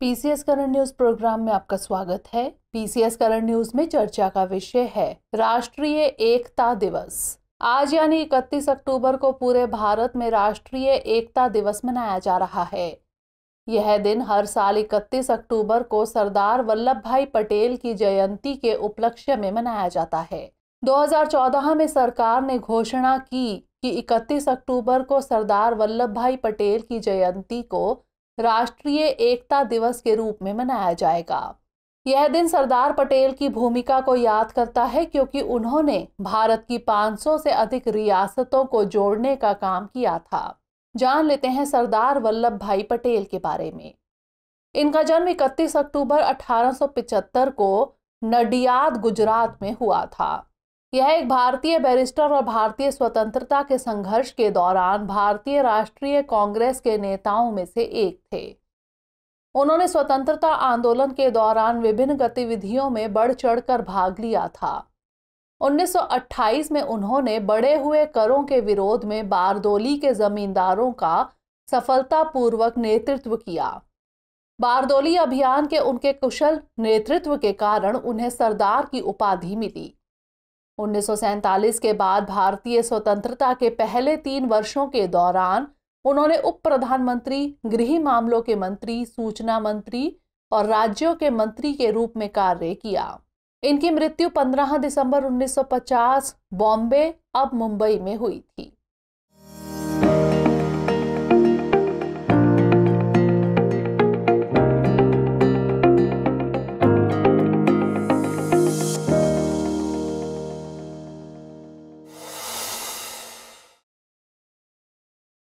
PCS current news programme में आपका स्वागत है पीसीएस करंट न्यूज में चर्चा का विषय है राष्ट्रीय एकता दिवस आज यानी इकतीस अक्टूबर को पूरे भारत में राष्ट्रीय एकता दिवस मनाया जा रहा है यह दिन हर साल 31 अक्टूबर को सरदार वल्लभ भाई पटेल की जयंती के उपलक्ष्य में मनाया जाता है 2014 में सरकार ने घोषणा की कि 31 अक्टूबर को सरदार वल्लभ भाई पटेल की जयंती को राष्ट्रीय एकता दिवस के रूप में मनाया जाएगा यह दिन सरदार पटेल की भूमिका को याद करता है क्योंकि उन्होंने भारत की 500 से अधिक रियासतों को जोड़ने का काम किया था जान लेते हैं सरदार वल्लभ भाई पटेल के बारे में इनका जन्म 31 अक्टूबर 1875 को नडियाद गुजरात में हुआ था यह एक भारतीय बैरिस्टर और भारतीय स्वतंत्रता के संघर्ष के दौरान भारतीय राष्ट्रीय कांग्रेस के नेताओं में से एक थे उन्होंने स्वतंत्रता आंदोलन के दौरान विभिन्न गतिविधियों में बढ़ चढ़कर भाग लिया था 1928 में उन्होंने बढ़े हुए करों के विरोध में बारदोली के जमींदारों का सफलतापूर्वक नेतृत्व किया बारदोली अभियान के उनके कुशल नेतृत्व के कारण उन्हें सरदार की उपाधि मिली उन्नीस के बाद भारतीय स्वतंत्रता के पहले तीन वर्षों के दौरान उन्होंने उप प्रधानमंत्री गृह मामलों के मंत्री सूचना मंत्री और राज्यों के मंत्री के रूप में कार्य किया इनकी मृत्यु 15 दिसंबर 1950 बॉम्बे अब मुंबई में हुई थी